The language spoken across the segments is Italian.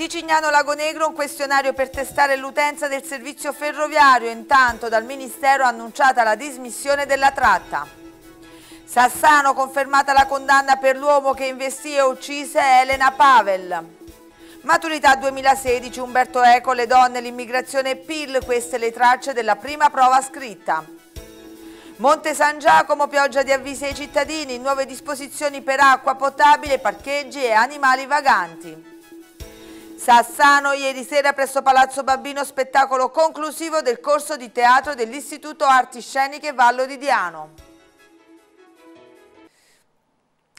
Sicignano Lago Negro un questionario per testare l'utenza del servizio ferroviario, intanto dal Ministero annunciata la dismissione della tratta. Sassano confermata la condanna per l'uomo che investì e uccise Elena Pavel. Maturità 2016, Umberto Eco, le donne, l'immigrazione e PIL, queste le tracce della prima prova scritta. Monte San Giacomo, pioggia di avvisi ai cittadini, nuove disposizioni per acqua potabile, parcheggi e animali vaganti. Sassano ieri sera presso Palazzo Babbino spettacolo conclusivo del corso di teatro dell'Istituto Arti Sceniche Vallo di Diano.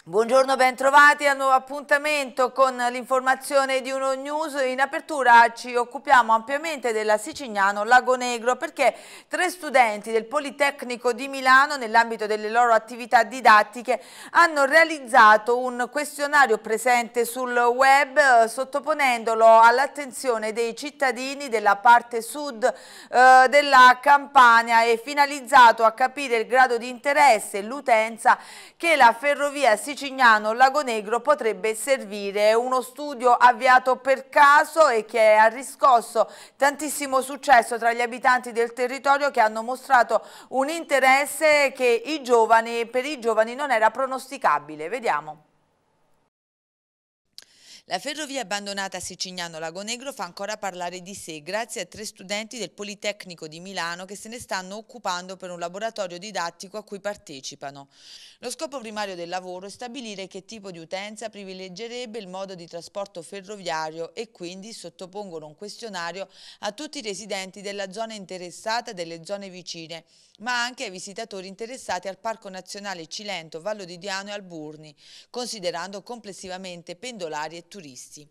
Buongiorno, bentrovati al nuovo appuntamento con l'informazione di Uno News. In apertura ci occupiamo ampiamente della Sicignano Lago Negro perché tre studenti del Politecnico di Milano nell'ambito delle loro attività didattiche hanno realizzato un questionario presente sul web sottoponendolo all'attenzione dei cittadini della parte sud eh, della Campania e finalizzato a capire il grado di interesse e l'utenza che la ferrovia siciliana Cignano Lago Negro potrebbe servire uno studio avviato per caso e che ha riscosso tantissimo successo tra gli abitanti del territorio che hanno mostrato un interesse che i giovani, per i giovani non era pronosticabile. Vediamo. La ferrovia abbandonata a Sicignano-Lago Negro fa ancora parlare di sé grazie a tre studenti del Politecnico di Milano che se ne stanno occupando per un laboratorio didattico a cui partecipano. Lo scopo primario del lavoro è stabilire che tipo di utenza privilegerebbe il modo di trasporto ferroviario e quindi sottopongono un questionario a tutti i residenti della zona interessata e delle zone vicine ma anche ai visitatori interessati al Parco Nazionale Cilento, Vallo di Diano e Alburni, considerando complessivamente pendolari e turisti.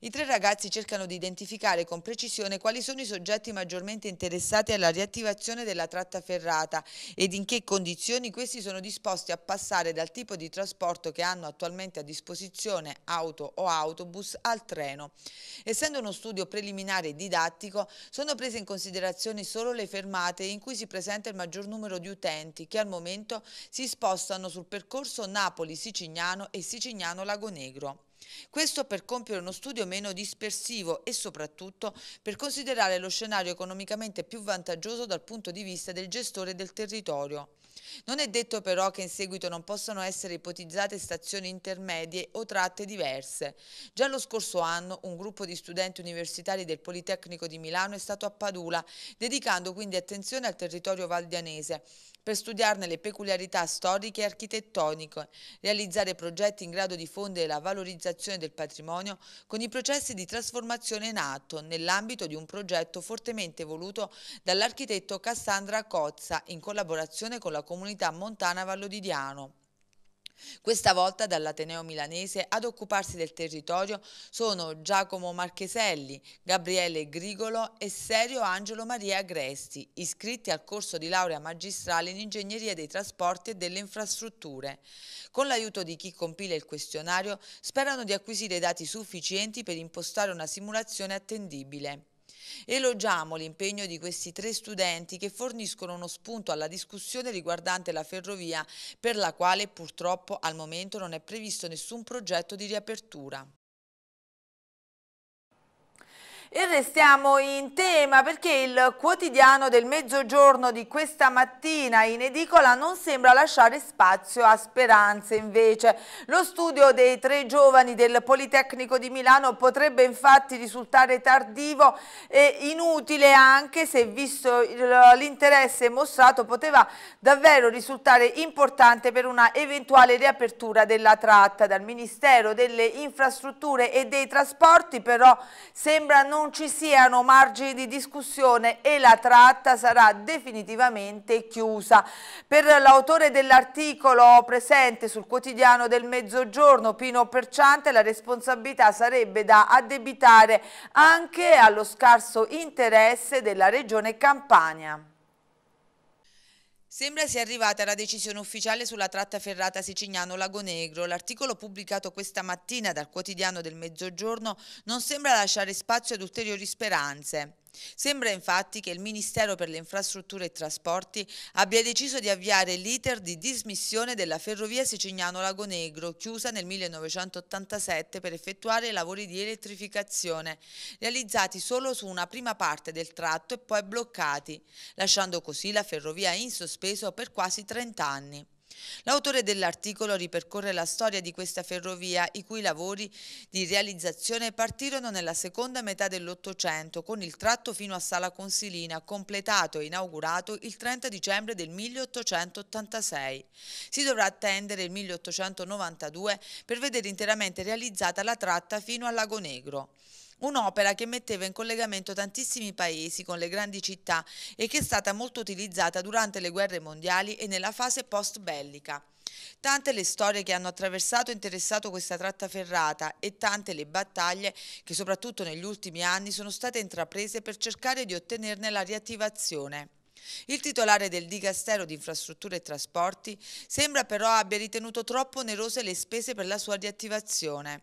I tre ragazzi cercano di identificare con precisione quali sono i soggetti maggiormente interessati alla riattivazione della tratta ferrata ed in che condizioni questi sono disposti a passare dal tipo di trasporto che hanno attualmente a disposizione auto o autobus al treno. Essendo uno studio preliminare e didattico, sono prese in considerazione solo le fermate in cui si presenta il maggior numero di utenti che al momento si spostano sul percorso Napoli-Sicignano e Sicignano-Lago Negro. Questo per compiere uno studio meno dispersivo e soprattutto per considerare lo scenario economicamente più vantaggioso dal punto di vista del gestore del territorio. Non è detto però che in seguito non possano essere ipotizzate stazioni intermedie o tratte diverse. Già lo scorso anno un gruppo di studenti universitari del Politecnico di Milano è stato a Padula, dedicando quindi attenzione al territorio valdianese per studiarne le peculiarità storiche e architettoniche, realizzare progetti in grado di fondere la valorizzazione del patrimonio con i processi di trasformazione in atto nell'ambito di un progetto fortemente voluto dall'architetto Cassandra Cozza in collaborazione con la comunità montana Vallo di Diano. Questa volta dall'Ateneo milanese ad occuparsi del territorio sono Giacomo Marcheselli, Gabriele Grigolo e Serio Angelo Maria Agresti, iscritti al corso di laurea magistrale in Ingegneria dei Trasporti e delle Infrastrutture. Con l'aiuto di chi compila il questionario sperano di acquisire dati sufficienti per impostare una simulazione attendibile. Elogiamo l'impegno di questi tre studenti che forniscono uno spunto alla discussione riguardante la ferrovia per la quale purtroppo al momento non è previsto nessun progetto di riapertura. E restiamo in tema perché il quotidiano del mezzogiorno di questa mattina in edicola non sembra lasciare spazio a speranze invece. Lo studio dei tre giovani del Politecnico di Milano potrebbe infatti risultare tardivo e inutile anche se visto l'interesse mostrato poteva davvero risultare importante per una eventuale riapertura della tratta. Dal Ministero delle Infrastrutture e dei Trasporti però sembra non non ci siano margini di discussione e la tratta sarà definitivamente chiusa. Per l'autore dell'articolo presente sul quotidiano del Mezzogiorno, Pino Perciante, la responsabilità sarebbe da addebitare anche allo scarso interesse della regione Campania. Sembra sia arrivata la decisione ufficiale sulla tratta ferrata Sicignano-Lago Negro. L'articolo pubblicato questa mattina dal quotidiano del Mezzogiorno non sembra lasciare spazio ad ulteriori speranze. Sembra infatti che il Ministero per le Infrastrutture e Trasporti abbia deciso di avviare l'iter di dismissione della ferrovia Sicignano-Lagonegro, chiusa nel 1987 per effettuare lavori di elettrificazione, realizzati solo su una prima parte del tratto e poi bloccati, lasciando così la ferrovia in sospeso per quasi 30 anni. L'autore dell'articolo ripercorre la storia di questa ferrovia, i cui lavori di realizzazione partirono nella seconda metà dell'Ottocento con il tratto fino a Sala Consilina, completato e inaugurato il 30 dicembre del 1886. Si dovrà attendere il 1892 per vedere interamente realizzata la tratta fino al Lago Negro un'opera che metteva in collegamento tantissimi paesi con le grandi città e che è stata molto utilizzata durante le guerre mondiali e nella fase post-bellica. Tante le storie che hanno attraversato e interessato questa tratta ferrata e tante le battaglie che soprattutto negli ultimi anni sono state intraprese per cercare di ottenerne la riattivazione. Il titolare del Dicastero di Infrastrutture e Trasporti sembra però abbia ritenuto troppo onerose le spese per la sua riattivazione.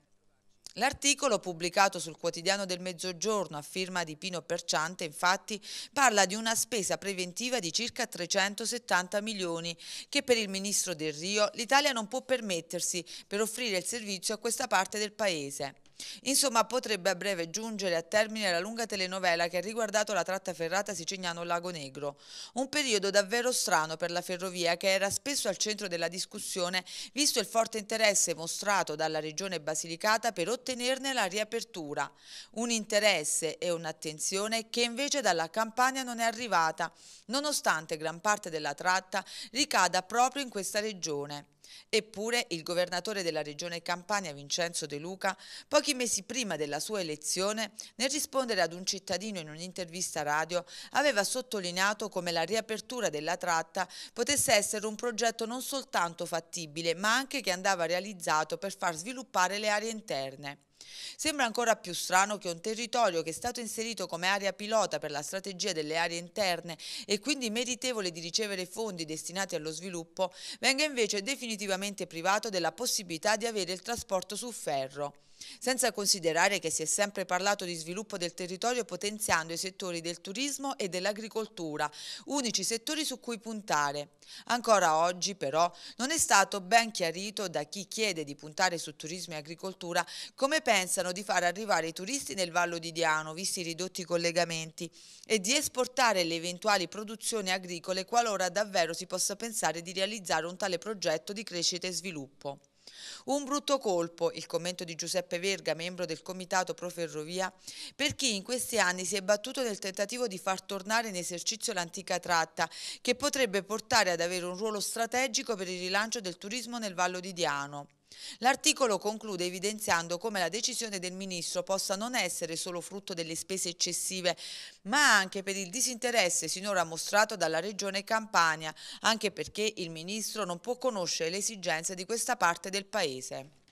L'articolo pubblicato sul quotidiano del Mezzogiorno a firma di Pino Perciante infatti parla di una spesa preventiva di circa 370 milioni che per il ministro Del Rio l'Italia non può permettersi per offrire il servizio a questa parte del paese. Insomma, potrebbe a breve giungere a termine la lunga telenovela che ha riguardato la tratta ferrata Siciliano-Lago Negro. Un periodo davvero strano per la ferrovia che era spesso al centro della discussione visto il forte interesse mostrato dalla regione Basilicata per ottenerne la riapertura. Un interesse e un'attenzione che invece dalla Campania non è arrivata, nonostante gran parte della tratta ricada proprio in questa regione. Eppure il governatore della regione Campania, Vincenzo De Luca, pochi mesi prima della sua elezione, nel rispondere ad un cittadino in un'intervista radio, aveva sottolineato come la riapertura della tratta potesse essere un progetto non soltanto fattibile, ma anche che andava realizzato per far sviluppare le aree interne. Sembra ancora più strano che un territorio che è stato inserito come area pilota per la strategia delle aree interne e quindi meritevole di ricevere fondi destinati allo sviluppo, venga invece definitivamente privato della possibilità di avere il trasporto su ferro senza considerare che si è sempre parlato di sviluppo del territorio potenziando i settori del turismo e dell'agricoltura, unici settori su cui puntare. Ancora oggi però non è stato ben chiarito da chi chiede di puntare su turismo e agricoltura come pensano di far arrivare i turisti nel Vallo di Diano, visti i ridotti collegamenti, e di esportare le eventuali produzioni agricole qualora davvero si possa pensare di realizzare un tale progetto di crescita e sviluppo. Un brutto colpo, il commento di Giuseppe Verga, membro del comitato Pro Ferrovia, per chi in questi anni si è battuto nel tentativo di far tornare in esercizio l'antica tratta, che potrebbe portare ad avere un ruolo strategico per il rilancio del turismo nel Vallo di Diano. L'articolo conclude evidenziando come la decisione del Ministro possa non essere solo frutto delle spese eccessive, ma anche per il disinteresse sinora mostrato dalla Regione Campania, anche perché il Ministro non può conoscere le esigenze di questa parte del Paese.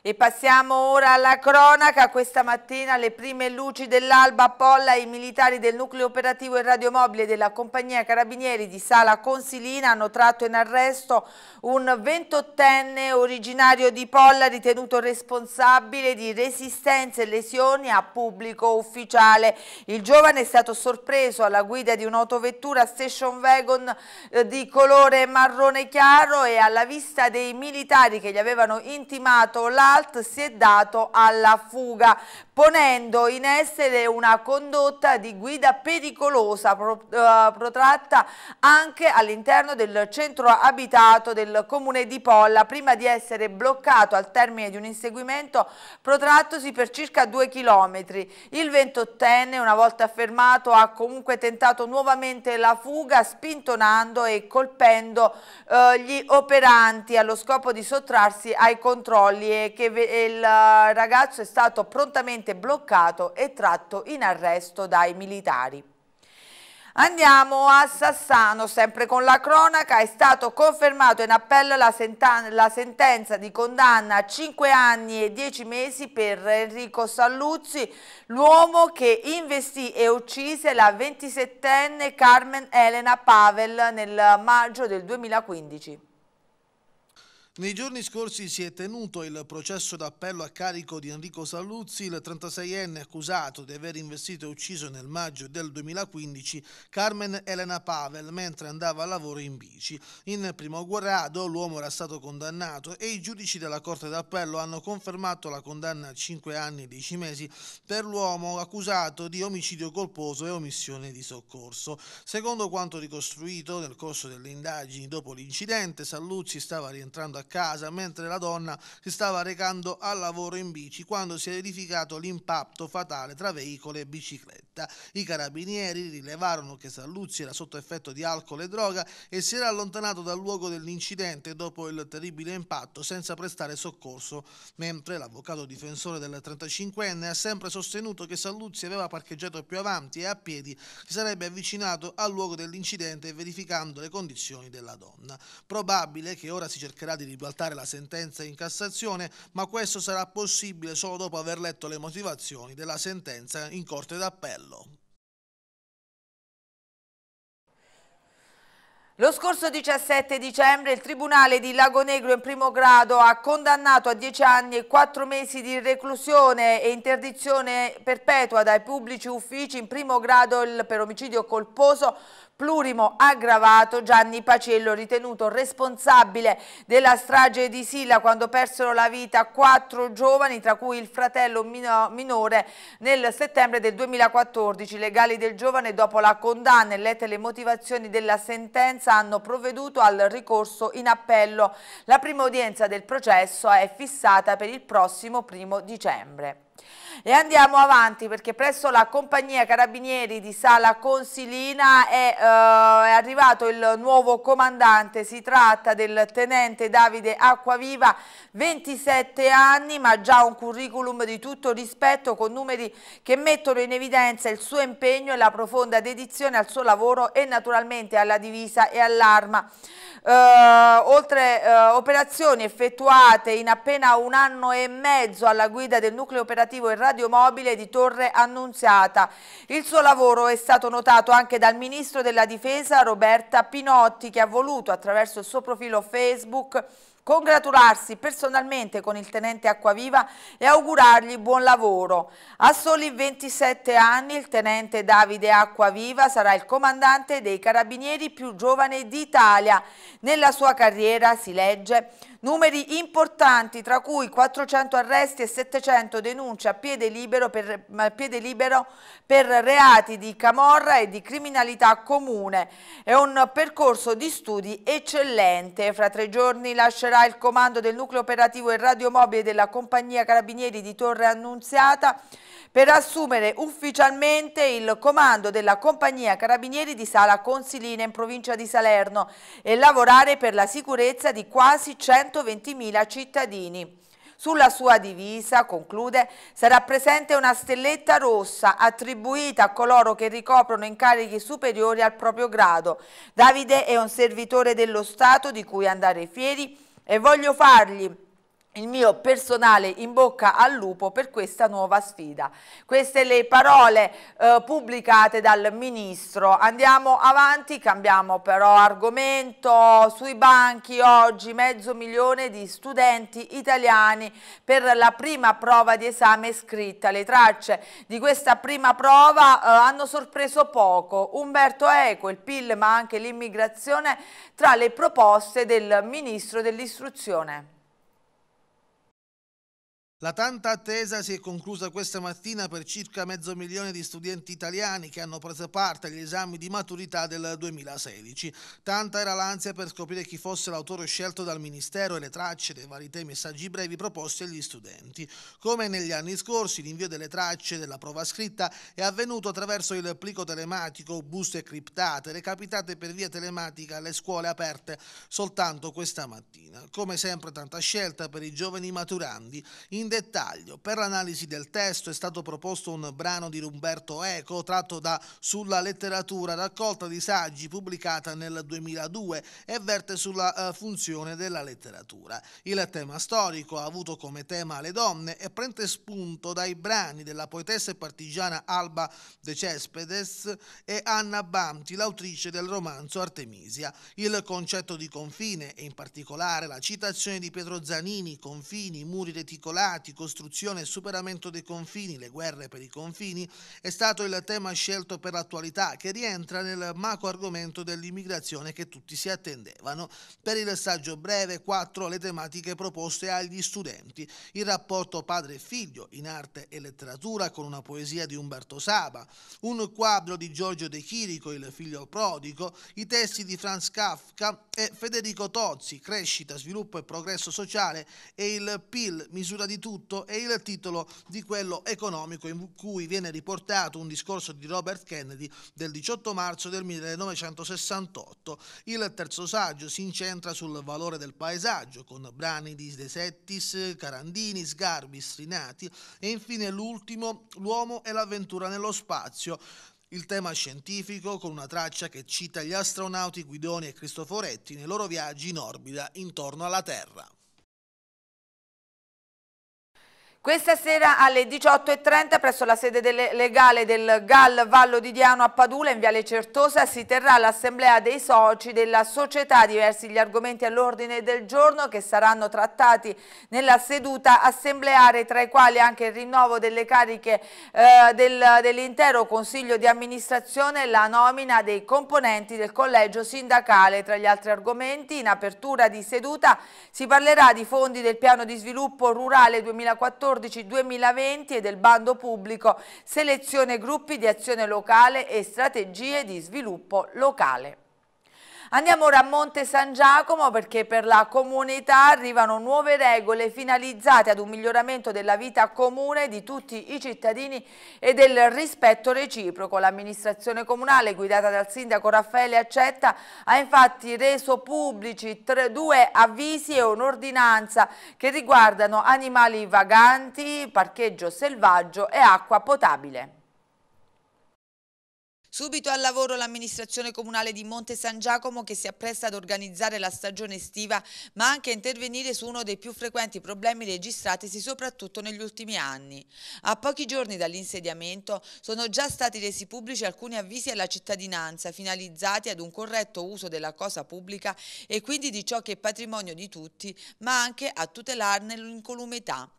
E passiamo ora alla cronaca. Questa mattina alle prime luci dell'alba a Polla i militari del nucleo operativo e radiomobile della compagnia Carabinieri di Sala Consilina hanno tratto in arresto un 28enne originario di Polla ritenuto responsabile di resistenze e lesioni a pubblico ufficiale. Il giovane è stato sorpreso alla guida di un'autovettura station wagon eh, di colore marrone chiaro e alla vista dei militari che gli avevano intimato la Salt si è dato alla fuga ponendo in essere una condotta di guida pericolosa pro, eh, protratta anche all'interno del centro abitato del comune di Polla prima di essere bloccato al termine di un inseguimento protrattosi per circa due chilometri. Il ventottenne, una volta fermato, ha comunque tentato nuovamente la fuga spintonando e colpendo eh, gli operanti allo scopo di sottrarsi ai controlli e che il ragazzo è stato prontamente violentemente bloccato e tratto in arresto dai militari. Andiamo a Sassano, sempre con la cronaca, è stato confermato in appello la, la, sentenza di condanna a 5 anni e 10 mesi per Enrico Salluzzi, l'uomo che investì e uccise la 27enne Carmen Elena Pavel nel maggio del 2015. Nei giorni scorsi si è tenuto il processo d'appello a carico di Enrico Saluzzi, il 36enne accusato di aver investito e ucciso nel maggio del 2015 Carmen Elena Pavel mentre andava a lavoro in bici. In primo grado l'uomo era stato condannato e i giudici della Corte d'Appello hanno confermato la condanna a 5 anni e 10 mesi per l'uomo accusato di omicidio colposo e omissione di soccorso. Secondo quanto ricostruito nel corso delle indagini dopo l'incidente, Saluzzi stava rientrando a casa mentre la donna si stava recando al lavoro in bici quando si è verificato l'impatto fatale tra veicolo e bicicletta. I carabinieri rilevarono che Salluzzi era sotto effetto di alcol e droga e si era allontanato dal luogo dell'incidente dopo il terribile impatto senza prestare soccorso, mentre l'avvocato difensore del 35enne ha sempre sostenuto che Salluzzi aveva parcheggiato più avanti e a piedi si sarebbe avvicinato al luogo dell'incidente verificando le condizioni della donna. Probabile che ora si cercherà di ribaltare la sentenza in Cassazione, ma questo sarà possibile solo dopo aver letto le motivazioni della sentenza in Corte d'Appello. Lo scorso 17 dicembre il Tribunale di Lagonegro in primo grado ha condannato a 10 anni e 4 mesi di reclusione e interdizione perpetua dai pubblici uffici in primo grado per omicidio colposo plurimo aggravato Gianni Pacello, ritenuto responsabile della strage di Silla quando persero la vita quattro giovani, tra cui il fratello minore, nel settembre del 2014. I legali del giovane, dopo la condanna e lette le motivazioni della sentenza, hanno provveduto al ricorso in appello. La prima udienza del processo è fissata per il prossimo primo dicembre. E andiamo avanti perché presso la compagnia Carabinieri di Sala Consilina è, eh, è arrivato il nuovo comandante, si tratta del tenente Davide Acquaviva, 27 anni ma già un curriculum di tutto rispetto con numeri che mettono in evidenza il suo impegno e la profonda dedizione al suo lavoro e naturalmente alla divisa e all'arma. Eh, oltre eh, operazioni effettuate in appena un anno e mezzo alla guida del nucleo operativo e radiomobile di Torre Annunziata. Il suo lavoro è stato notato anche dal Ministro della Difesa Roberta Pinotti che ha voluto attraverso il suo profilo Facebook congratularsi personalmente con il tenente Acquaviva e augurargli buon lavoro. A soli 27 anni il tenente Davide Acquaviva sarà il comandante dei carabinieri più giovane d'Italia. Nella sua carriera, si legge, numeri importanti tra cui 400 arresti e 700 denunce a piede libero per, a piede libero per reati di camorra e di criminalità comune. È un percorso di studi eccellente. Fra tre giorni lascerà assumerà il comando del nucleo operativo e radiomobile della compagnia Carabinieri di Torre Annunziata per assumere ufficialmente il comando della compagnia Carabinieri di Sala Consilina in provincia di Salerno e lavorare per la sicurezza di quasi 120.000 cittadini. Sulla sua divisa, conclude, sarà presente una stelletta rossa attribuita a coloro che ricoprono incarichi superiori al proprio grado. Davide è un servitore dello Stato di cui andare fieri e voglio fargli il mio personale in bocca al lupo per questa nuova sfida. Queste le parole eh, pubblicate dal ministro. Andiamo avanti, cambiamo però argomento. Sui banchi oggi mezzo milione di studenti italiani per la prima prova di esame scritta. Le tracce di questa prima prova eh, hanno sorpreso poco. Umberto Eco, il PIL ma anche l'immigrazione tra le proposte del ministro dell'istruzione. La tanta attesa si è conclusa questa mattina per circa mezzo milione di studenti italiani che hanno preso parte agli esami di maturità del 2016. Tanta era l'ansia per scoprire chi fosse l'autore scelto dal Ministero e le tracce dei vari temi e saggi brevi proposti agli studenti. Come negli anni scorsi, l'invio delle tracce della prova scritta è avvenuto attraverso il plico telematico, buste criptate, recapitate per via telematica alle scuole aperte soltanto questa mattina. Come sempre tanta scelta per i giovani maturandi. In dettaglio. Per l'analisi del testo è stato proposto un brano di Umberto Eco tratto da Sulla letteratura, raccolta di saggi pubblicata nel 2002 e verte sulla eh, funzione della letteratura. Il tema storico ha avuto come tema le donne e prende spunto dai brani della poetessa e partigiana Alba De Cespedes e Anna Banti, l'autrice del romanzo Artemisia. Il concetto di confine e in particolare la citazione di Pietro Zanini, confini, muri reticolari, stati, costruzione e superamento dei confini, le guerre per i confini, è stato il tema scelto per l'attualità che rientra nel macro argomento dell'immigrazione che tutti si attendevano. Per il saggio breve quattro le tematiche proposte agli studenti, il rapporto padre figlio in arte e letteratura con una poesia di Umberto Saba, un quadro di Giorgio De Chirico, il figlio prodigo, i testi di Franz Kafka e Federico Tozzi, crescita, sviluppo e progresso sociale e il PIL, misura di tutto tutto è il titolo di quello economico in cui viene riportato un discorso di Robert Kennedy del 18 marzo del 1968. Il terzo saggio si incentra sul valore del paesaggio con brani di De Settis, Carandini, Sgarbi, Strinati e infine l'ultimo L'uomo e l'avventura nello spazio il tema scientifico con una traccia che cita gli astronauti Guidoni e Cristoforetti nei loro viaggi in orbita intorno alla Terra. Questa sera alle 18.30 presso la sede legale del GAL Vallo di Diano a Padula in Viale Certosa si terrà l'assemblea dei soci della società, diversi gli argomenti all'ordine del giorno che saranno trattati nella seduta assembleare tra i quali anche il rinnovo delle cariche eh, del, dell'intero consiglio di amministrazione e la nomina dei componenti del collegio sindacale. Tra gli altri argomenti in apertura di seduta si parlerà di fondi del piano di sviluppo rurale 2014 2014-2020 e del bando pubblico Selezione gruppi di azione locale e strategie di sviluppo locale. Andiamo ora a Monte San Giacomo perché per la comunità arrivano nuove regole finalizzate ad un miglioramento della vita comune di tutti i cittadini e del rispetto reciproco. L'amministrazione comunale guidata dal sindaco Raffaele Accetta ha infatti reso pubblici tre, due avvisi e un'ordinanza che riguardano animali vaganti, parcheggio selvaggio e acqua potabile. Subito al lavoro l'amministrazione comunale di Monte San Giacomo che si appresta ad organizzare la stagione estiva ma anche a intervenire su uno dei più frequenti problemi registratisi soprattutto negli ultimi anni. A pochi giorni dall'insediamento sono già stati resi pubblici alcuni avvisi alla cittadinanza finalizzati ad un corretto uso della cosa pubblica e quindi di ciò che è patrimonio di tutti ma anche a tutelarne l'incolumità.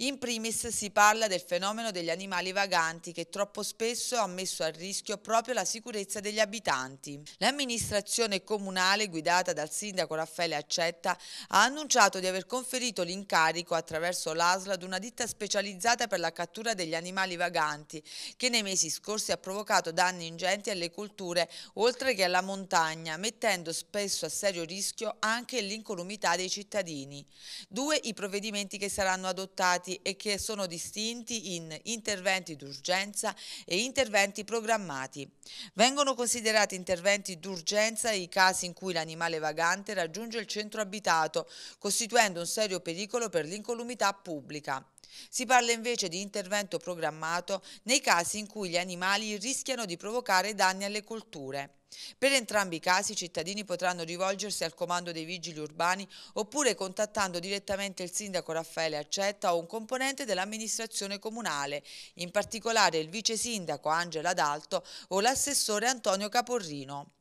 In primis si parla del fenomeno degli animali vaganti che troppo spesso ha messo a rischio proprio la sicurezza degli abitanti. L'amministrazione comunale guidata dal sindaco Raffaele Accetta ha annunciato di aver conferito l'incarico attraverso l'ASL ad una ditta specializzata per la cattura degli animali vaganti che nei mesi scorsi ha provocato danni ingenti alle culture oltre che alla montagna mettendo spesso a serio rischio anche l'incolumità dei cittadini. Due i provvedimenti che saranno adottati implementati e che sono distinti in interventi d'urgenza e interventi programmati. Vengono considerati interventi d'urgenza i casi in cui l'animale vagante raggiunge il centro abitato, costituendo un serio pericolo per l'incolumità pubblica. Si parla invece di intervento programmato nei casi in cui gli animali rischiano di provocare danni alle colture. Per entrambi i casi i cittadini potranno rivolgersi al comando dei vigili urbani oppure contattando direttamente il sindaco Raffaele Accetta o un componente dell'amministrazione comunale, in particolare il vice sindaco Angela D'Alto o l'assessore Antonio Caporrino.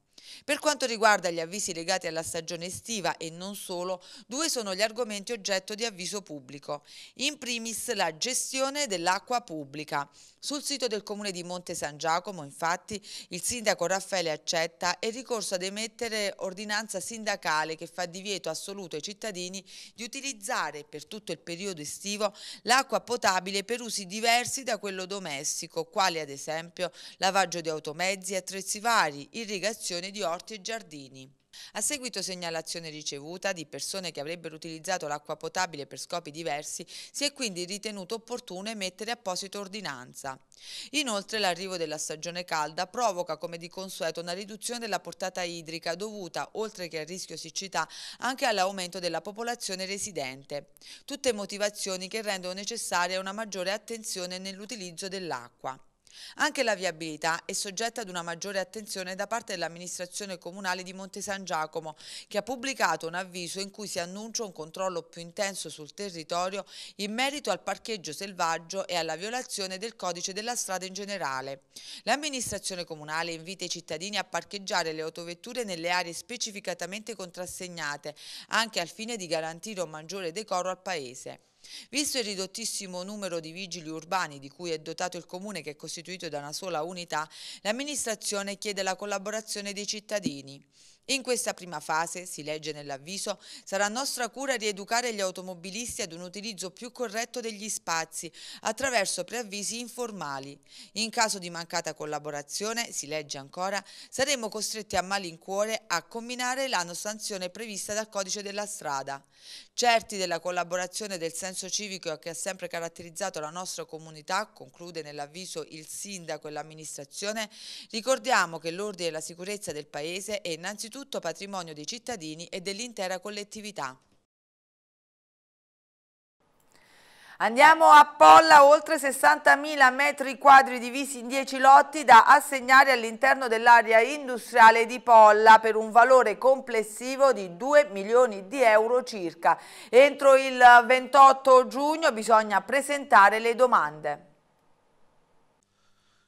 Per quanto riguarda gli avvisi legati alla stagione estiva e non solo, due sono gli argomenti oggetto di avviso pubblico. In primis la gestione dell'acqua pubblica. Sul sito del comune di Monte San Giacomo, infatti, il sindaco Raffaele Accetta è ricorso ad emettere ordinanza sindacale che fa divieto assoluto ai cittadini di utilizzare per tutto il periodo estivo l'acqua potabile per usi diversi da quello domestico, quali ad esempio lavaggio di automezzi, attrezzi vari, irrigazione di orti e giardini. A seguito segnalazione ricevuta di persone che avrebbero utilizzato l'acqua potabile per scopi diversi, si è quindi ritenuto opportuno emettere apposita ordinanza. Inoltre l'arrivo della stagione calda provoca come di consueto una riduzione della portata idrica dovuta, oltre che al rischio siccità, anche all'aumento della popolazione residente. Tutte motivazioni che rendono necessaria una maggiore attenzione nell'utilizzo dell'acqua. Anche la viabilità è soggetta ad una maggiore attenzione da parte dell'amministrazione comunale di Monte San Giacomo, che ha pubblicato un avviso in cui si annuncia un controllo più intenso sul territorio in merito al parcheggio selvaggio e alla violazione del codice della strada in generale. L'amministrazione comunale invita i cittadini a parcheggiare le autovetture nelle aree specificatamente contrassegnate, anche al fine di garantire un maggiore decoro al Paese. Visto il ridottissimo numero di vigili urbani di cui è dotato il comune che è costituito da una sola unità, l'amministrazione chiede la collaborazione dei cittadini. In questa prima fase, si legge nell'avviso, sarà nostra cura rieducare gli automobilisti ad un utilizzo più corretto degli spazi attraverso preavvisi informali. In caso di mancata collaborazione, si legge ancora, saremo costretti a malincuore a combinare l'anno sanzione prevista dal codice della strada. Certi della collaborazione e del senso civico che ha sempre caratterizzato la nostra comunità, conclude nell'avviso il sindaco e l'amministrazione, ricordiamo che l'ordine e la sicurezza del Paese è innanzitutto patrimonio dei cittadini e dell'intera collettività. Andiamo a Polla, oltre 60.000 metri quadri divisi in 10 lotti da assegnare all'interno dell'area industriale di Polla per un valore complessivo di 2 milioni di euro circa. Entro il 28 giugno bisogna presentare le domande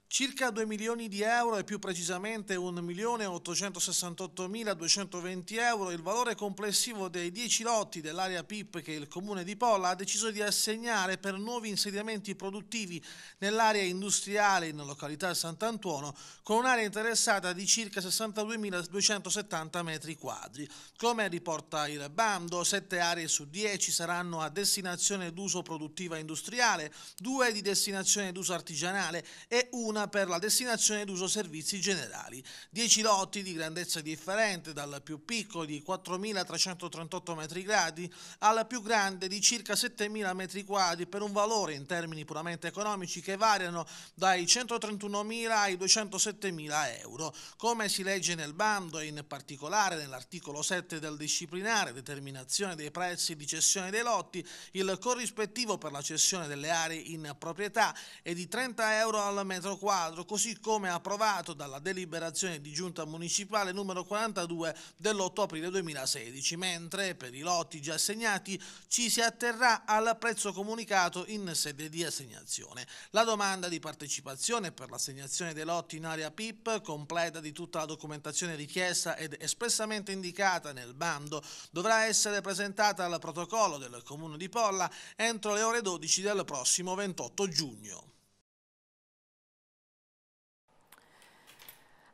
circa 2 milioni di euro e più precisamente 1.868.220 euro, il valore complessivo dei 10 lotti dell'area PIP che il comune di Polla ha deciso di assegnare per nuovi insediamenti produttivi nell'area industriale in località Sant'Antuono con un'area interessata di circa 62.270 metri quadri. Come riporta il bando, 7 aree su 10 saranno a destinazione d'uso produttiva industriale, 2 di destinazione d'uso artigianale e una zona per la destinazione d'uso servizi generali. 10 lotti di grandezza differente, dal più piccolo di 4.338 metri 2 al più grande di circa 7.000 metri quadri, per un valore in termini puramente economici che variano dai 131.000 ai 207.000 euro. Come si legge nel bando e in particolare nell'articolo 7 del disciplinare determinazione dei prezzi di cessione dei lotti, il corrispettivo per la cessione delle aree in proprietà è di 30 euro al metro quadro quadro, così come approvato dalla deliberazione di giunta municipale numero 42 dell'8 aprile 2016, mentre per i lotti già assegnati ci si atterrà al prezzo comunicato in sede di assegnazione. La domanda di partecipazione per l'assegnazione dei lotti in area PIP, completa di tutta la documentazione richiesta ed espressamente indicata nel bando, dovrà essere presentata al protocollo del Comune di Polla entro le ore 12 del prossimo 28 giugno.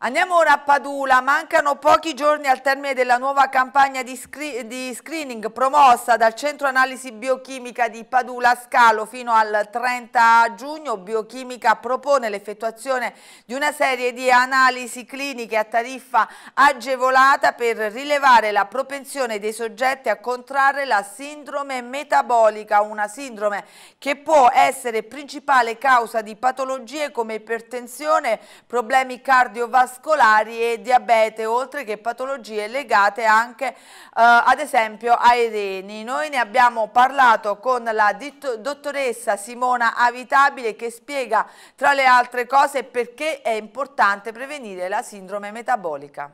Andiamo ora a Padula, mancano pochi giorni al termine della nuova campagna di, screen, di, screening promossa dal Centro Analisi Biochimica di Padula Scalo fino al 30 giugno. Biochimica propone l'effettuazione di una serie di analisi cliniche a tariffa agevolata per rilevare la propensione dei soggetti a contrarre la sindrome metabolica, una sindrome che può essere principale causa di patologie come ipertensione, problemi cardiovascolari, cardiovascolari e diabete, oltre che patologie legate anche eh, ad esempio ai reni. Noi ne abbiamo parlato con la dottoressa Simona Avitabile che spiega tra le altre cose perché è importante prevenire la sindrome metabolica.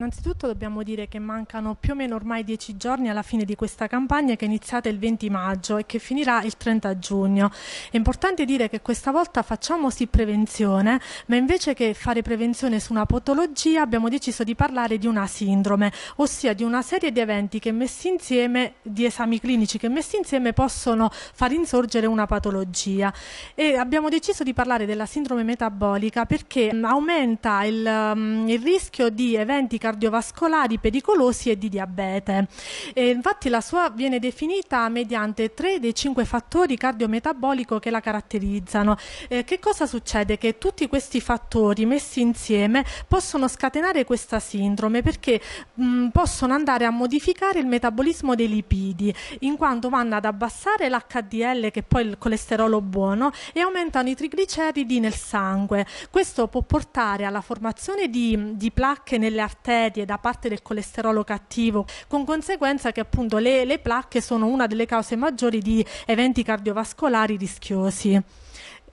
Innanzitutto dobbiamo dire che mancano più o meno ormai dieci giorni alla fine di questa campagna che è iniziata il 20 maggio e che finirà il 30 giugno. È importante dire che questa volta facciamo sì prevenzione, ma invece che fare prevenzione su una patologia abbiamo deciso di parlare di una sindrome, ossia di una serie di eventi che messi insieme, di esami clinici che messi insieme possono far insorgere una patologia. E abbiamo deciso di parlare della sindrome metabolica perché mm, aumenta il, mm, il rischio di eventi cardiovascolari cardiovascolari pericolosi e di diabete. E infatti la sua viene definita mediante tre dei cinque fattori cardiometabolico che la caratterizzano. Eh, che cosa succede? Che tutti questi fattori messi insieme possono scatenare questa sindrome perché mh, mm, possono andare a modificare il metabolismo dei lipidi, in quanto vanno ad abbassare l'HDL, che è poi il colesterolo buono, e aumentano i trigliceridi nel sangue. Questo può portare alla formazione di, di placche nelle arterie sedie da parte del colesterolo cattivo, con conseguenza che appunto le, le placche sono una delle cause maggiori di eventi cardiovascolari rischiosi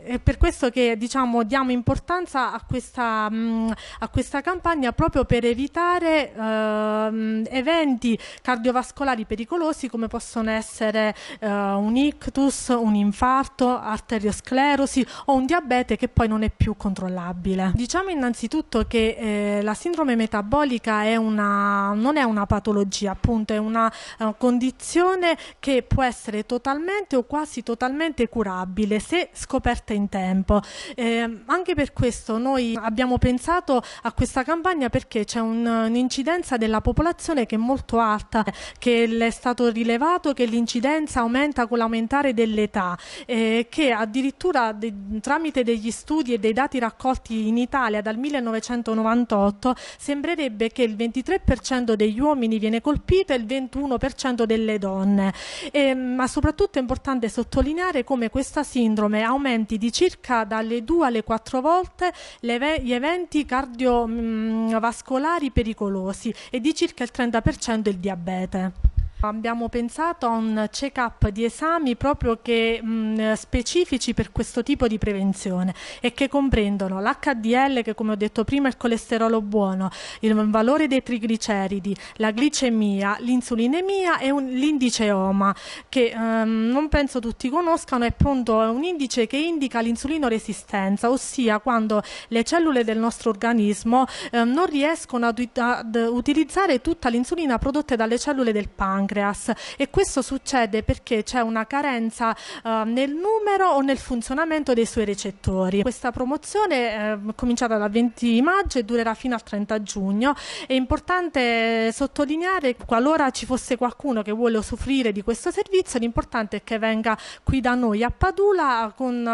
è per questo che diciamo, diamo importanza a questa, mh, mm, a questa, campagna proprio per evitare eh, eventi cardiovascolari pericolosi come possono essere eh, un ictus, un infarto, arteriosclerosi o un diabete che poi non è più controllabile. Diciamo innanzitutto che eh, la sindrome metabolica è una, non è una patologia, appunto è una eh, condizione che può essere totalmente o quasi totalmente curabile se scoperta in in tempo. Eh, anche per questo noi abbiamo pensato a questa campagna perché c'è un'incidenza della popolazione che è molto alta, che è stato rilevato che l'incidenza aumenta con l'aumentare dell'età, eh, che addirittura de tramite degli studi e dei dati raccolti in Italia dal 1998 sembrerebbe che il 23% degli uomini viene colpito e il 21% delle donne. Eh, ma soprattutto è importante sottolineare come questa sindrome aumenti di di circa dalle 2 alle 4 volte gli eventi cardiovascolari mm, pericolosi e di circa il 30% il diabete. Abbiamo pensato a un check-up di esami proprio che, mh, specifici per questo tipo di prevenzione e che comprendono l'HDL, che come ho detto prima è il colesterolo buono, il valore dei trigliceridi, la glicemia, l'insulinemia e l'indice OMA, che um, non penso tutti conoscano, è pronto un indice che indica l'insulino resistenza, ossia quando le cellule del nostro organismo um, non riescono ad, ad utilizzare tutta l'insulina prodotta dalle cellule del pancreas pancreas e questo succede perché c'è una carenza eh, nel numero o nel funzionamento dei suoi recettori. Questa promozione è ehm, cominciata dal 20 maggio e durerà fino al 30 giugno. È importante eh, sottolineare qualora ci fosse qualcuno che vuole usufruire di questo servizio, l'importante è che venga qui da noi a Padula con,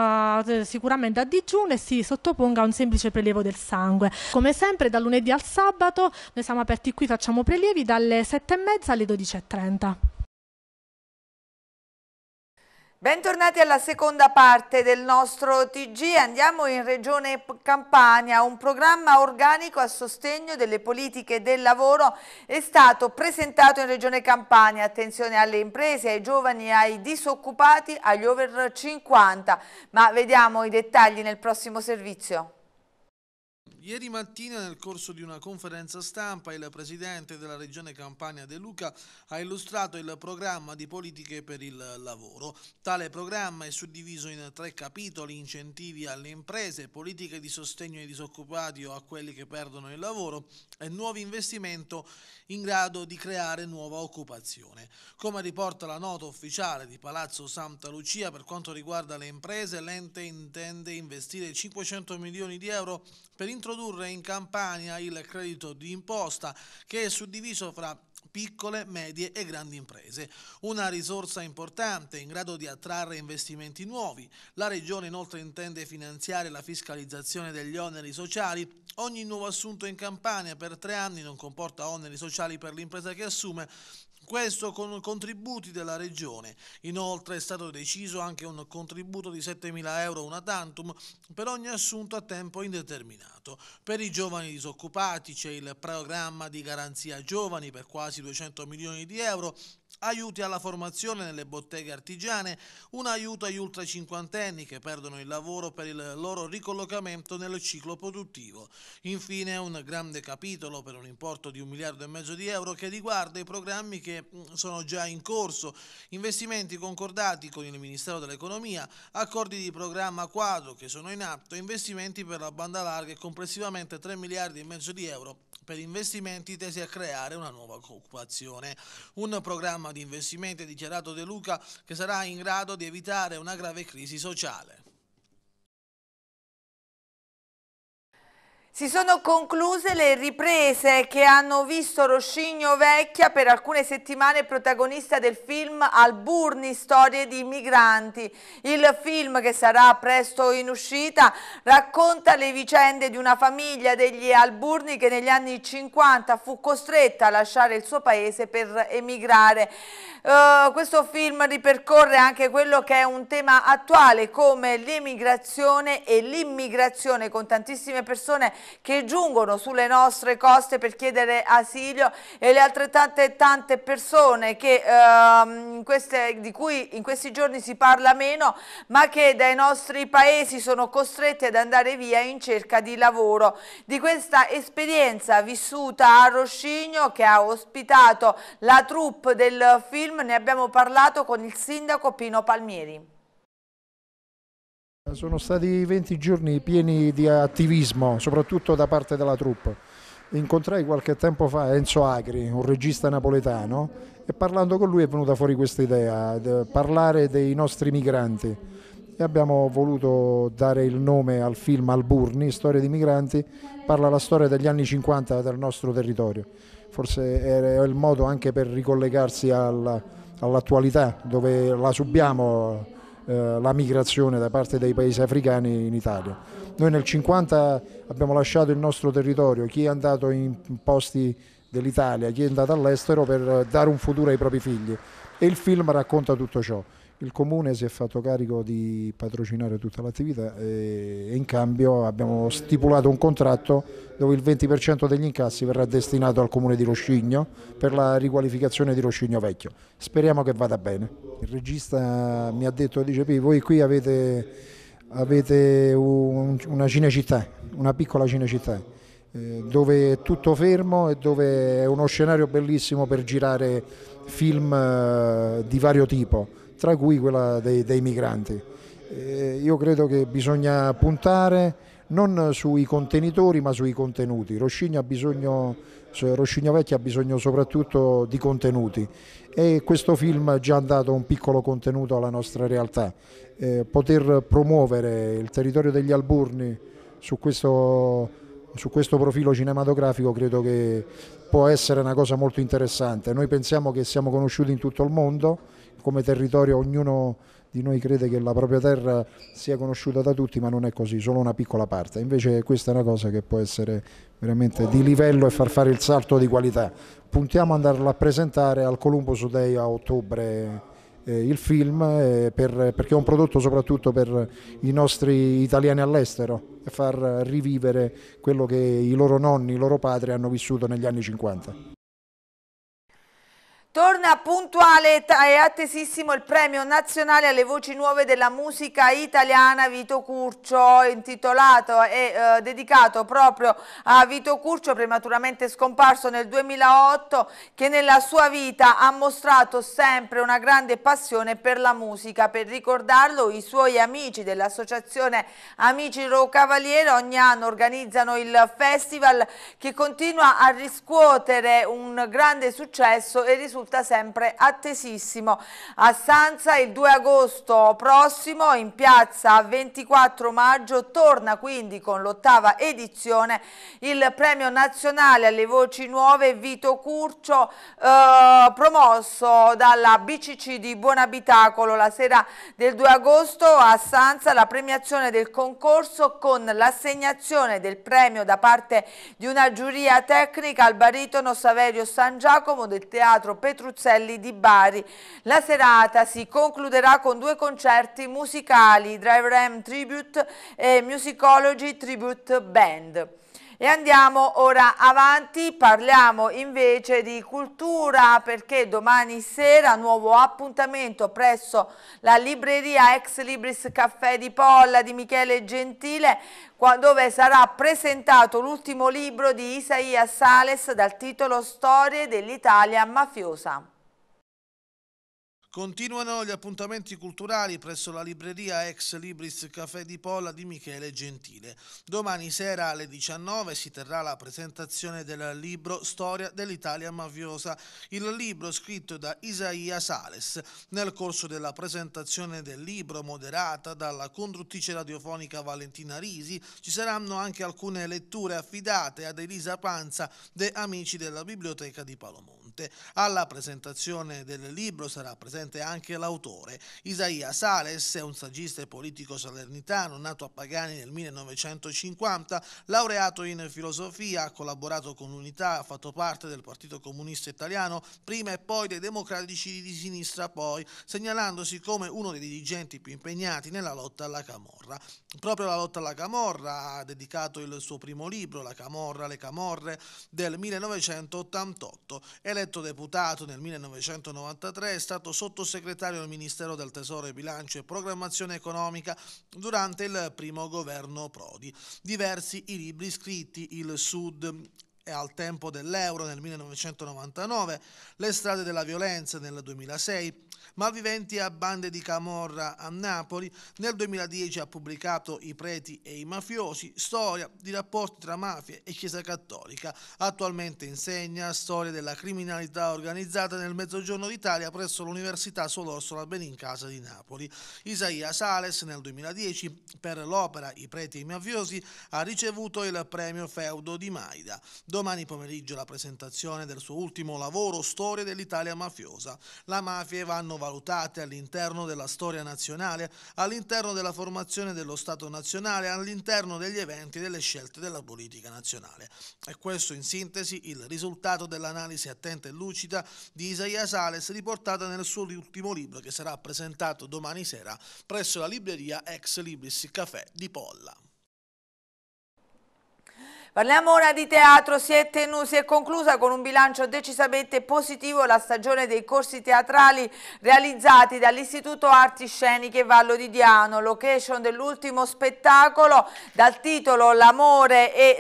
eh, sicuramente a digiuno e si sottoponga a un semplice prelievo del sangue. Come sempre da lunedì al sabato noi siamo aperti qui, facciamo prelievi dalle 7.30 alle 12.30. 30. Bentornati alla seconda parte del nostro TG, andiamo in Regione Campania, un programma organico a sostegno delle politiche del lavoro è stato presentato in Regione Campania, attenzione alle imprese, ai giovani, ai disoccupati, agli over 50, ma vediamo i dettagli nel prossimo servizio. Ieri mattina nel corso di una conferenza stampa il presidente della regione Campania De Luca ha illustrato il programma di politiche per il lavoro. Tale programma è suddiviso in tre capitoli, incentivi alle imprese, politiche di sostegno ai disoccupati o a quelli che perdono il lavoro e nuovi investimenti in grado di creare nuova occupazione. Come riporta la nota ufficiale di Palazzo Santa Lucia per quanto riguarda le imprese, l'ente intende investire 500 milioni di euro per introdurre introdurre in Campania il credito di imposta che è suddiviso fra piccole, medie e grandi imprese. Una risorsa importante in grado di attrarre investimenti nuovi. La Regione inoltre intende finanziare la fiscalizzazione degli oneri sociali. Ogni nuovo assunto in Campania per tre anni non comporta oneri sociali per l'impresa che assume, questo con contributi della Regione. Inoltre è stato deciso anche un contributo di 7.000 euro una tantum per ogni assunto a tempo indeterminato. Per i giovani disoccupati c'è il programma di garanzia giovani per quasi 200 milioni di euro aiuti alla formazione nelle botteghe artigiane, un aiuto agli ultra cinquantenni che perdono il lavoro per il loro ricollocamento nel ciclo produttivo. Infine un grande capitolo per un importo di un miliardo e mezzo di euro che riguarda i programmi che mm, sono già in corso, investimenti concordati con il Ministero dell'Economia, accordi di programma quadro che sono in atto, investimenti per la banda larga e complessivamente 3 miliardi e mezzo di euro per investimenti tesi a creare una nuova occupazione. Un programma di investimenti dichiarato De Luca che sarà in grado di evitare una grave crisi sociale. Si sono concluse le riprese che hanno visto Roscigno Vecchia per alcune settimane protagonista del film Alburni, storie di migranti. Il film, che sarà presto in uscita, racconta le vicende di una famiglia degli Alburni che negli anni 50 fu costretta a lasciare il suo paese per emigrare. Uh, questo film ripercorre anche quello che è un tema attuale come l'emigrazione e l'immigrazione con tantissime persone che giungono sulle nostre coste per chiedere asilo e le altrettante tante persone che, ehm, queste, di cui in questi giorni si parla meno ma che dai nostri paesi sono costrette ad andare via in cerca di lavoro. Di questa esperienza vissuta a Roscigno che ha ospitato la troupe del film ne abbiamo parlato con il sindaco Pino Palmieri. Sono stati 20 giorni pieni di attivismo, soprattutto da parte della troupe. Incontrai qualche tempo fa Enzo Agri, un regista napoletano, e parlando con lui è venuta fuori questa idea, parlare dei nostri migranti. E abbiamo voluto dare il nome al film Alburni, Storia di migranti, parla la storia degli anni 50 del nostro territorio. Forse era il modo anche per ricollegarsi all'attualità, dove la subiamo eh, la migrazione da parte dei paesi africani in Italia. Noi nel 1950 abbiamo lasciato il nostro territorio, chi è andato in posti dell'Italia, chi è andato all'estero per dare un futuro ai propri figli e il film racconta tutto ciò il comune si è fatto carico di patrocinare tutta l'attività e in cambio abbiamo stipulato un contratto dove il 20% degli incassi verrà destinato al comune di Roscigno per la riqualificazione di Roscigno Vecchio. Speriamo che vada bene. Il regista mi ha detto, dice voi qui avete, avete un, una cinecittà, una piccola cinecittà eh, dove è tutto fermo e dove è uno scenario bellissimo per girare film eh, di vario tipo tra cui quella dei, dei migranti. Eh, io credo che bisogna puntare non sui contenitori ma sui contenuti. Roscigno, ha bisogno, Roscigno Vecchio ha bisogno soprattutto di contenuti e questo film ha già dato un piccolo contenuto alla nostra realtà. Eh, poter promuovere il territorio degli Alburni su questo, su questo profilo cinematografico credo che può essere una cosa molto interessante. Noi pensiamo che siamo conosciuti in tutto il mondo come territorio ognuno di noi crede che la propria terra sia conosciuta da tutti, ma non è così, solo una piccola parte. Invece questa è una cosa che può essere veramente di livello e far fare il salto di qualità. Puntiamo ad andarla a presentare al Columbus Day a ottobre eh, il film eh, per, perché è un prodotto soprattutto per i nostri italiani all'estero e far rivivere quello che i loro nonni, i loro padri hanno vissuto negli anni 50. Torna puntuale e attesissimo il premio nazionale alle voci nuove della musica italiana Vito Curcio, intitolato e eh, dedicato proprio a Vito Curcio, prematuramente scomparso nel 2008, che nella sua vita ha mostrato sempre una grande passione per la musica. Per ricordarlo i suoi amici dell'associazione Amici Ro ogni anno organizzano il festival che continua a riscuotere un grande successo e risulta risulta sempre attesissimo. A Sanza il 2 agosto prossimo in piazza 24 maggio torna quindi con l'ottava edizione il premio nazionale alle voci nuove Vito Curcio eh, promosso dalla BCC di Buon Abitacolo la sera del 2 agosto a Sanza la premiazione del concorso con l'assegnazione del premio da parte di una giuria tecnica al baritono Saverio San Giacomo del Teatro Pedro Petruzzelli di Bari. La serata si concluderà con due concerti musicali, Driver M Tribute e Musicology Tribute Band. E andiamo ora avanti, parliamo invece di cultura perché domani sera nuovo appuntamento presso la libreria Ex Libris Caffè di Polla di Michele Gentile dove sarà presentato l'ultimo libro di Isaia Sales dal titolo Storie dell'Italia mafiosa. Continuano gli appuntamenti culturali presso la libreria ex Libris Café di Polla di Michele Gentile. Domani sera alle 19 si terrà la presentazione del libro Storia dell'Italia mafiosa, il libro scritto da Isaia Sales. Nel corso della presentazione del libro, moderata dalla conduttrice radiofonica Valentina Risi, ci saranno anche alcune letture affidate ad Elisa Panza, de Amici della Biblioteca di Palomone. Ponte. Alla presentazione del libro sarà presente anche l'autore. Isaia Sales è un saggista e politico salernitano, nato a Pagani nel 1950, laureato in filosofia, ha collaborato con l'Unità, ha fatto parte del Partito Comunista Italiano, prima e poi dei Democratici di sinistra, poi segnalandosi come uno dei dirigenti più impegnati nella lotta alla Camorra. Proprio la lotta alla Camorra ha dedicato il suo primo libro, La Camorra, le Camorre, del 1988 e le eletto deputato nel 1993, è stato sottosegretario al Ministero del Tesoro e Bilancio e Programmazione Economica durante il primo governo Prodi. Diversi i libri scritti, il Sud e al tempo dell'euro nel 1999, le strade della violenza nel 2006, malviventi a bande di camorra a Napoli, nel 2010 ha pubblicato I preti e i mafiosi, storia di rapporti tra mafia e Chiesa Cattolica. Attualmente insegna storia della criminalità organizzata nel Mezzogiorno d'Italia presso l'Università Solossola Benincasa di Napoli. Isaia Sales nel 2010 per l'opera I preti e i mafiosi ha ricevuto il premio Feudo di Maida. Domani pomeriggio la presentazione del suo ultimo lavoro, Storia dell'Italia mafiosa. La mafia vanno valutate all'interno della storia nazionale, all'interno della formazione dello Stato nazionale, all'interno degli eventi e delle scelte della politica nazionale. E questo in sintesi il risultato dell'analisi attenta e lucida di Isaia Sales riportata nel suo ultimo libro che sarà presentato domani sera presso la libreria Ex Libris Café di Polla. Parliamo ora di teatro, si è, tenuto, si è conclusa con un bilancio decisamente positivo la stagione dei corsi teatrali realizzati dall'Istituto Arti Sceniche Vallo di Diano, location dell'ultimo spettacolo dal titolo L'amore e,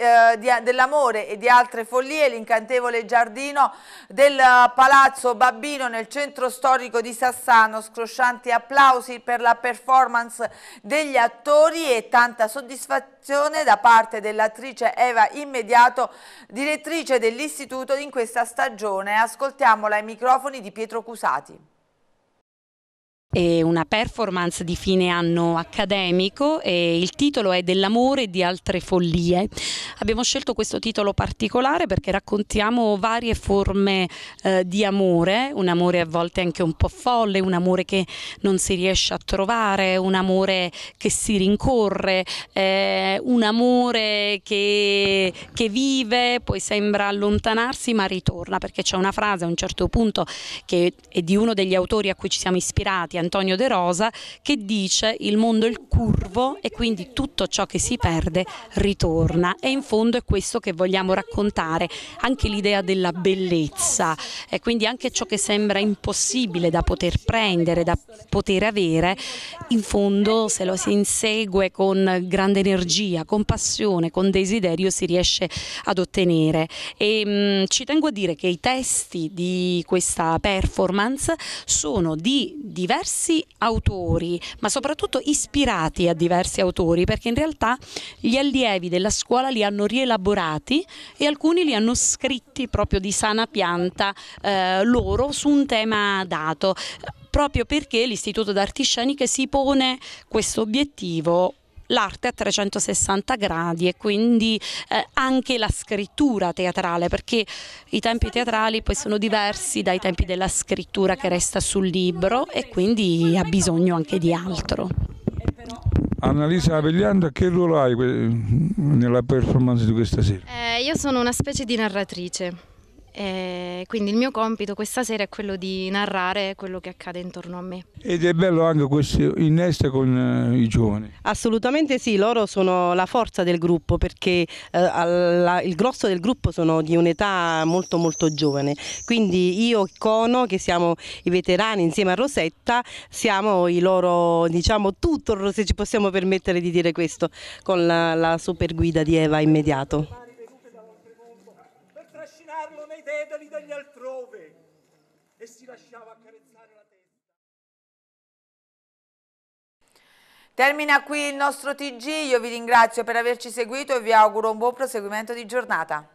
eh, dell'amore e di altre follie, l'incantevole giardino del eh, Palazzo Babbino nel centro storico di Sassano, scroscianti applausi per la performance degli attori e tanta soddisfazione da parte dell'attrice Eva Marta Immediato, direttrice dell'Istituto in questa stagione. Ascoltiamola ai microfoni di Pietro Cusati. È una performance di fine anno accademico e il titolo è Dell'amore e di altre follie. Abbiamo scelto questo titolo particolare perché raccontiamo varie forme eh, di amore, un amore a volte anche un po' folle, un amore che non si riesce a trovare, un amore che si rincorre, eh, un amore che, che vive, poi sembra allontanarsi ma ritorna perché c'è una frase a un certo punto che è di uno degli autori a cui ci siamo ispirati, Antonio De Rosa che dice il mondo è il curvo e quindi tutto ciò che si perde ritorna e in fondo è questo che vogliamo raccontare, anche l'idea della bellezza e quindi anche ciò che sembra impossibile da poter prendere, da poter avere, in fondo se lo si insegue con grande energia, con passione, con desiderio si riesce ad ottenere e mh, mm, ci tengo a dire che i testi di questa performance sono di diversi diversi autori, ma soprattutto ispirati a diversi autori, perché in realtà gli allievi della scuola li hanno rielaborati e alcuni li hanno scritti proprio di sana pianta eh, loro su un tema dato proprio perché l'Istituto d'Arti Sceniche si pone questo obiettivo l'arte a 360 gradi e quindi eh, anche la scrittura teatrale perché i tempi teatrali poi sono diversi dai tempi della scrittura che resta sul libro e quindi ha bisogno anche di altro. Annalisa Aveglianda, che ruolo hai nella performance di questa sera? Eh, io sono una specie di narratrice e eh, quindi il mio compito questa sera è quello di narrare quello che accade intorno a me. Ed è bello anche questo innesto con eh, i giovani. Assolutamente sì, loro sono la forza del gruppo perché eh, alla, il grosso del gruppo sono di un'età molto molto giovane. Quindi io e Cono, che siamo i veterani insieme a Rosetta, siamo i loro, diciamo tutto, se ci possiamo permettere di dire questo, con la, la super guida di Eva Immediato sedali dagli altrove e si lasciava accarezzare la testa. Termina qui il nostro TG, io vi ringrazio per averci seguito e vi auguro un buon proseguimento di giornata.